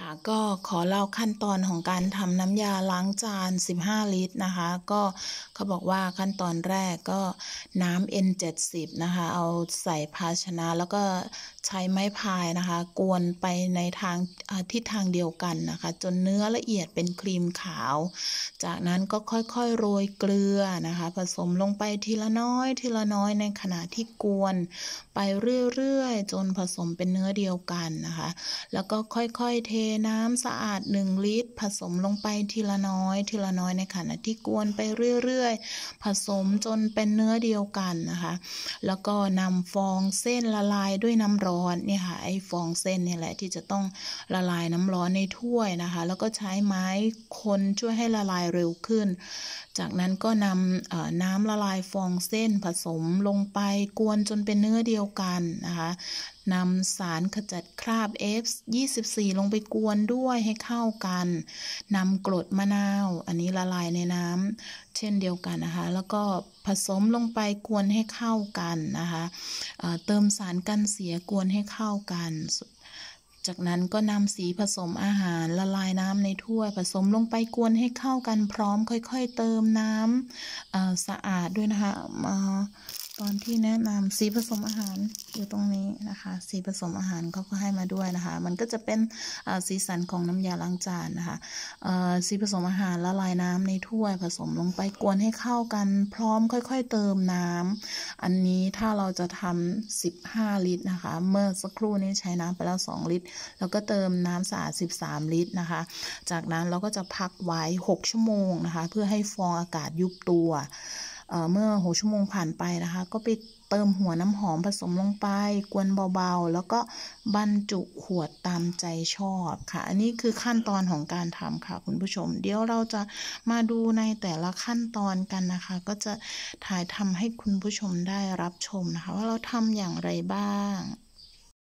ค่ะก็ขอเล่าขั้นตอนของการทำน้ำยาล้างจาน 15 ลิตรนะคะ ก็เขาบอกว่าขั้นตอนแรกก็น้ำ N70 นะคะเอาใส่ภาชนะแล้วก็ใช้ไม้พายนะคะกวนไปในทางทิศทางเดียวกันนะคะจนเนื้อละเอียดเป็นครีมขาว จากนั้นก็ค่อยๆ โรยเกลือนะคะผสมลงไปทีละน้อย ทีละน้อยในขณะที่กวนไปเรื่อยๆจนผสมเป็นเนื้อเดียวกันนะคะแล้วก็ค่อยๆเทน้ำสะอาด 1 ลิตร ผสมลงไปทีละน้อย ทีละน้อยในขณะที่กวนไปเรื่อยๆ ผสมจนเป็นเนื้อเดียวกันนะคะ แล้วก็นำฟองเส้นละลายด้วยน้ำร้อนเนี่ยค่ะ ไอ้ฟองเส้นนี่แหละที่จะต้องละลายน้ำร้อนในถ้วยนะคะ แล้วก็ใช้ไม้คนช่วยให้ละลายเร็วขึ้น จากนั้นก็นำน้ำละลายฟองเส้น ผสมลงไปกวนจนเป็นเนื้อเดียวกันนะคะนำสารขจัดคราบ F24 ลงไปกวนด้วยให้เข้ากัน นำกรดมะนาว อันนี้ละลายในน้ำเช่นเดียวกันนะคะ แล้วก็ผสมลงไปกวนให้เข้ากัน นะคะเเติมสารกันเสีย กวนให้เข้ากัน จากนั้นก็นำสีผสมอาหารละลายน้ำในถ้วย ผสมลงไปกวนให้เข้ากันพร้อมค่อยๆ เติมน้ำสะอาดด้วยนะคะอนที่แนะนำสีผสมอาหารอยู่ตรงนี้นะคะ สีผสมอาหารเขาก็ให้มาด้วยนะคะ มันก็จะเป็นสีสันของน้ำยาล้างจานนะคะสีผสมอาหารละลายน้ำในถ้วยผสมลงไปกวนให้เข้ากันพร้อม ค่อย ๆ เติมน้ำอันนี้ถ้าเราจะทำ15ลิตรนะคะ เมื่อสักครู่นี้ใช้น้ำไปแล้ว2ลิตร แล้วก็เติมน้ำสะอาด13ลิตรนะคะ จากนั้นเราก็จะพักไว้6ชั่วโมงนะคะ เพื่อให้ฟองอากาศยุบตัวเมื่อหัวชั่วโมงผ่านไปนะคะ ก็ไปเติมหัวน้ำหอมผสมลงไปกวนเบาๆ แล้วก็บรรจุขวดตามใจชอบค่ะ อันนี้คือขั้นตอนของการทำค่ะคุณผู้ชมเดี๋ยวเราจะมาดูในแต่ละขั้นตอนกันนะคะ ก็จะถ่ายทำให้คุณผู้ชมได้รับชมนะคะว่าเราทำอย่างไรบ้าง